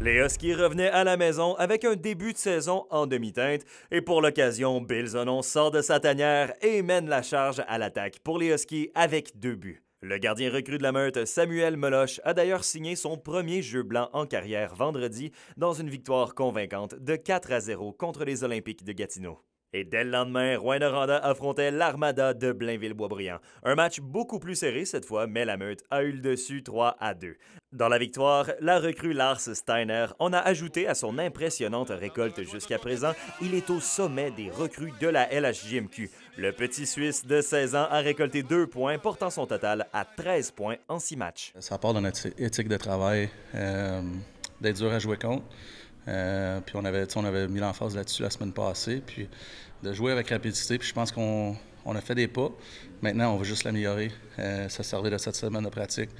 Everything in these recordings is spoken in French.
Les Huskies revenaient à la maison avec un début de saison en demi-teinte et pour l'occasion, Bill Zonon sort de sa tanière et mène la charge à l'attaque pour les Huskies avec deux buts. Le gardien recru de la meute, Samuel Meloche, a d'ailleurs signé son premier jeu blanc en carrière vendredi dans une victoire convaincante de 4 à 0 contre les Olympiques de Gatineau. Et dès le lendemain, Rouen Noranda affrontait l'Armada de Blainville-Boisbriand. Un match beaucoup plus serré cette fois, mais la meute a eu le dessus 3 à 2. Dans la victoire, la recrue Lars Steiner en a ajouté à son impressionnante récolte jusqu'à présent. Il est au sommet des recrues de la LHJMQ. Le petit Suisse de 16 ans a récolté 2 points, portant son total à 13 points en 6 matchs. Ça part notre éthique de travail, euh, d'être dur à jouer contre. Euh, puis on avait, on avait mis l'emphase là-dessus la semaine passée. Puis de jouer avec rapidité, puis je pense qu'on a fait des pas. Maintenant, on veut juste l'améliorer. ça euh, servait de cette semaine de pratique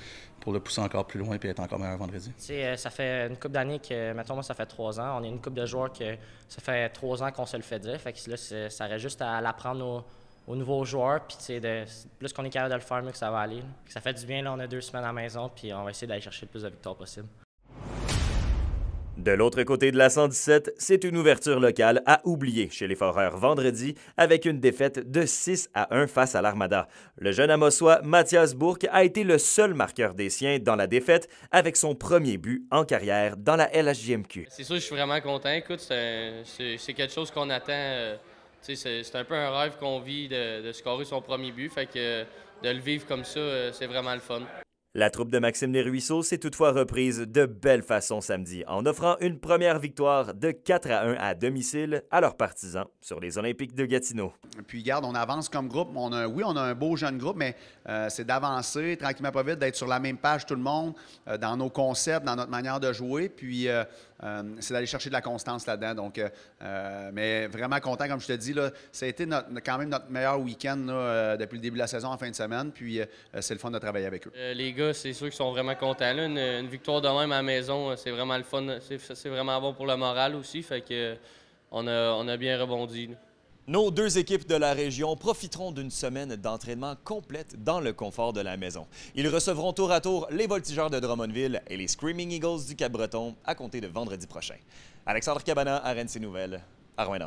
pour le pousser encore plus loin et être encore meilleur vendredi. Euh, ça fait une coupe d'années que, mettons, moi, ça fait trois ans. On est une coupe de joueurs que ça fait trois ans qu'on se le fait dire. Fait que là, ça reste juste à l'apprendre aux, nouveaux joueurs. Puis, plus qu'on est capable de le faire, mieux que ça va aller. Ça fait du bien. Là, on a deux semaines à la maison, puis on va essayer d'aller chercher le plus de victoires possible. De l'autre côté de la 117, c'est une ouverture locale à oublier chez les Foreurs vendredi avec une défaite de 6 à 1 face à l'Armada. Le jeune Amossois Mathias Bourque a été le seul marqueur des siens dans la défaite avec son premier but en carrière dans la LHJMQ. C'est ça, je suis vraiment content. c'est quelque chose qu'on attend. Euh, c'est un peu un rêve qu'on vit de, de scorer son premier but. Fait que euh, de le vivre comme ça, euh, c'est vraiment le fun. La troupe de Maxime Desruisseaux s'est toutefois reprise de belle façon samedi en offrant une première victoire de 4 à 1 à domicile à leurs partisans sur les Olympiques de Gatineau. Puis garde, on avance comme groupe. On a, oui, on a un beau jeune groupe, mais euh, c'est d'avancer tranquillement pas vite, d'être sur la même page tout le monde euh, dans nos concepts, dans notre manière de jouer. Puis euh, euh, c'est d'aller chercher de la constance là-dedans. Donc, euh, euh, mais vraiment content, comme je te dis, là, ça a été quand même notre meilleur week-end depuis le début de la saison en fin de semaine. Puis c'est le fun de travailler avec eux. les gars, c'est sûr qu'ils sont vraiment contents. Une, victoire de même à la maison, c'est vraiment le fun. C'est, vraiment bon pour le moral aussi. Fait que on a, bien rebondi. Nos deux équipes de la région profiteront d'une semaine d'entraînement complète dans le confort de la maison. Ils recevront tour à tour les voltigeurs de Drummondville et les Screaming Eagles du Cap-Breton à compter de vendredi prochain. Alexandre Cabana, RNC Nouvelles, à rouen